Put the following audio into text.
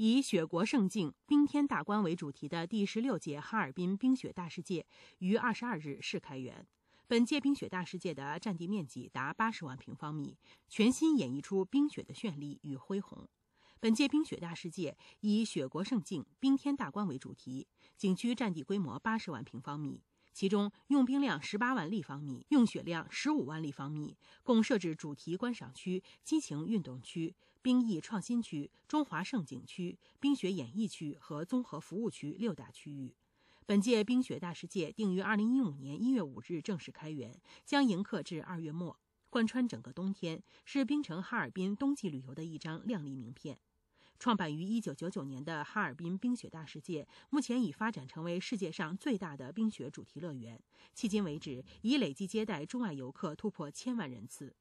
以“雪国胜境，冰天大观”为主题的第十六届哈尔滨冰雪大世界于二十二日试开园。本届冰雪大世界的占地面积达八十万平方米，全新演绎出冰雪的绚丽与恢宏。本届冰雪大世界以“雪国胜境，冰天大观”为主题，景区占地规模八十万平方米。其中，用冰量十八万立方米，用雪量十五万立方米，共设置主题观赏区、激情运动区、冰艺创新区、中华胜景区、冰雪演艺区和综合服务区六大区域。本届冰雪大世界定于二零一五年一月五日正式开园，将迎客至二月末，贯穿整个冬天，是冰城哈尔滨冬季旅游的一张亮丽名片。创办于1999年的哈尔滨冰雪大世界，目前已发展成为世界上最大的冰雪主题乐园。迄今为止，已累计接待中外游客突破千万人次。